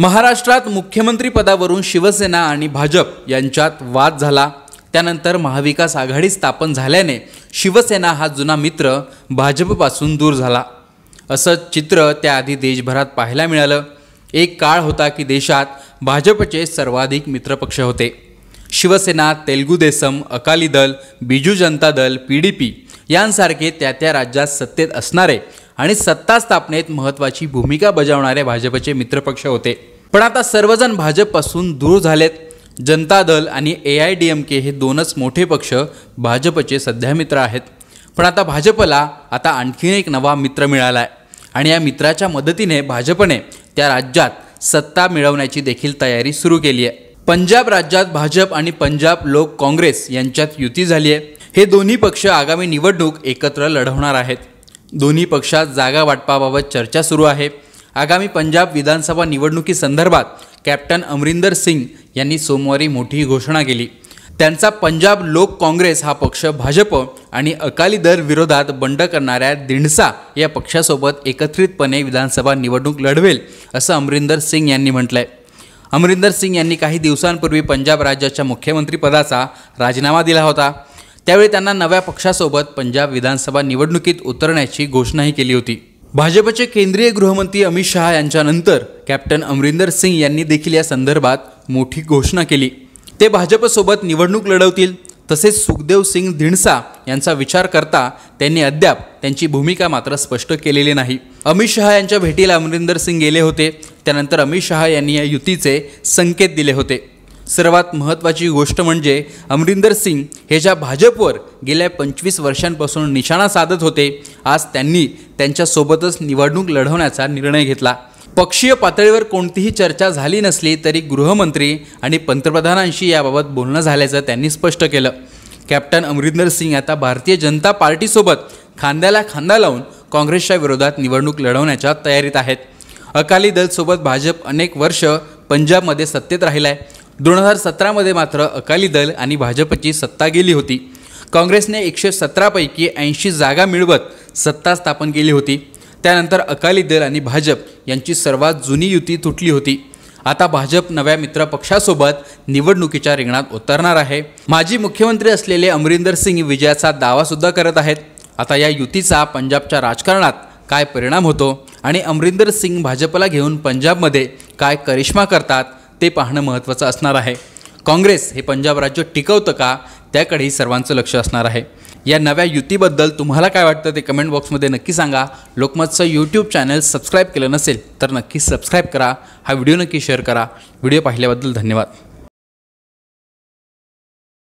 महाराष्ट्रात मुख्यमंत्री पदावरून शिवसेना आणि भाजप यांच्यात वाद झाला त्यानंतर महाविकास आघाडी स्थापन झाल्याने शिवसेना हा जुना मित्र भाजपपासून दूर झाला असं चित्र त्याआधी देशभरात पाहायला मिळालं एक काळ होता की देशात भाजपचे सर्वाधिक मित्रपक्ष होते शिवसेना तेलगू देसम अकाली दल बिजू जनता दल पी डी पी यांसारखे त्या त्या राज्यात सत्तेत असणारे आणि सत्ता स्थापनेत महत्त्वाची भूमिका बजावणारे भाजपचे मित्रपक्ष होते पण आता सर्वजण भाजपपासून दूर झालेत जनता दल आणि A I D M K हे दोनच मोठे पक्ष भाजपचे सध्या मित्र आहेत पण आता भाजपला आता आणखीन एक नवा मित्र मिळाला आहे आणि या मित्राच्या मदतीने भाजपने त्या राज्यात सत्ता मिळवण्याची देखील तयारी सुरू केली आहे पंजाब राज्यात भाजप आणि पंजाब लोक काँग्रेस यांच्यात युती झाली आहे हे दोन्ही पक्ष आगामी निवडणूक एकत्र लढवणार आहेत दोन्ही पक्षात जागा वाटपाबाबत चर्चा सुरू आहे आगामी पंजाब विधानसभा निवडणुकीसंदर्भात कॅप्टन अमरिंदर सिंग यांनी सोमवारी मोठी घोषणा केली त्यांचा पंजाब लोक काँग्रेस हा पक्ष भाजप आणि अकाली दल विरोधात बंड करणाऱ्या दिंडसा या पक्षासोबत एकत्रितपणे विधानसभा निवडणूक लढवेल असं अमरिंदर सिंग यांनी म्हटलं आहे अमरिंदर सिंग यांनी काही दिवसांपूर्वी पंजाब राज्याच्या मुख्यमंत्रीपदाचा राजीनामा दिला होता त्यावेळी त्यांना नव्या पक्षासोबत पंजाब विधानसभा निवडणुकीत उतरण्याची घोषणाही केली होती भाजपचे केंद्रीय गृहमंत्री अमित शहा यांच्यानंतर कॅप्टन अमरिंदर सिंग यांनी देखील या संदर्भात मोठी घोषणा केली ते भाजपसोबत निवडणूक लढवतील तसेच सुखदेव सिंग धिंडसा यांचा विचार करता त्यांनी अद्याप त्यांची भूमिका मात्र स्पष्ट केलेली नाही अमित शहा यांच्या भेटीला अमरिंदर सिंग गेले होते त्यानंतर अमित शहा यांनी या युतीचे संकेत दिले होते सर्वात महत्त्वाची गोष्ट म्हणजे अमरिंदर सिंग हे ज्या भाजपवर गेल्या पंचवीस वर्षांपासून निशाणा साधत होते आज त्यांनी त्यांच्यासोबतच निवडणूक लढवण्याचा निर्णय घेतला पक्षीय पातळीवर कोणतीही चर्चा झाली नसली तरी गृहमंत्री आणि पंतप्रधानांशी याबाबत बोलणं झाल्याचं त्यांनी स्पष्ट केलं कॅप्टन अमरिंदर सिंग आता भारतीय जनता पार्टीसोबत खांद्याला खांदा लावून काँग्रेसच्या विरोधात निवडणूक लढवण्याच्या तयारीत आहेत अकाली दलसोबत भाजप अनेक वर्ष पंजाबमध्ये सत्तेत राहिला आहे दोन हजार सतरामध्ये मात्र अकाली दल आणि भाजपची सत्ता गेली होती काँग्रेसने एकशे सतरापैकी ऐंशी जागा मिळवत सत्ता स्थापन केली होती त्यानंतर अकाली दल आणि भाजप यांची सर्वात जुनी युती तुटली होती आता भाजप नव्या मित्रपक्षासोबत निवडणुकीच्या रिंगणात उतरणार आहे माजी मुख्यमंत्री असलेले अमरिंदर सिंग विजयाचा दावासुद्धा करत आहेत आता या युतीचा पंजाबच्या राजकारणात काय परिणाम होतो आणि अमरिंदर सिंग भाजपला घेऊन पंजाबमध्ये काय करिश्मा करतात ते पाहणं महत्त्वाचं असणार आहे काँग्रेस हे पंजाब राज्य टिकवतं का त्याकडेही सर्वांचं लक्ष असणार आहे या नव्या युतीबद्दल तुम्हाला काय वाटतं ते कमेंट बॉक्समध्ये नक्की सांगा लोकमतचं यूट्यूब चॅनल सबस्क्राईब केलं नसेल तर नक्की सबस्क्राईब करा हा व्हिडिओ नक्की शेअर करा व्हिडिओ पाहिल्याबद्दल धन्यवाद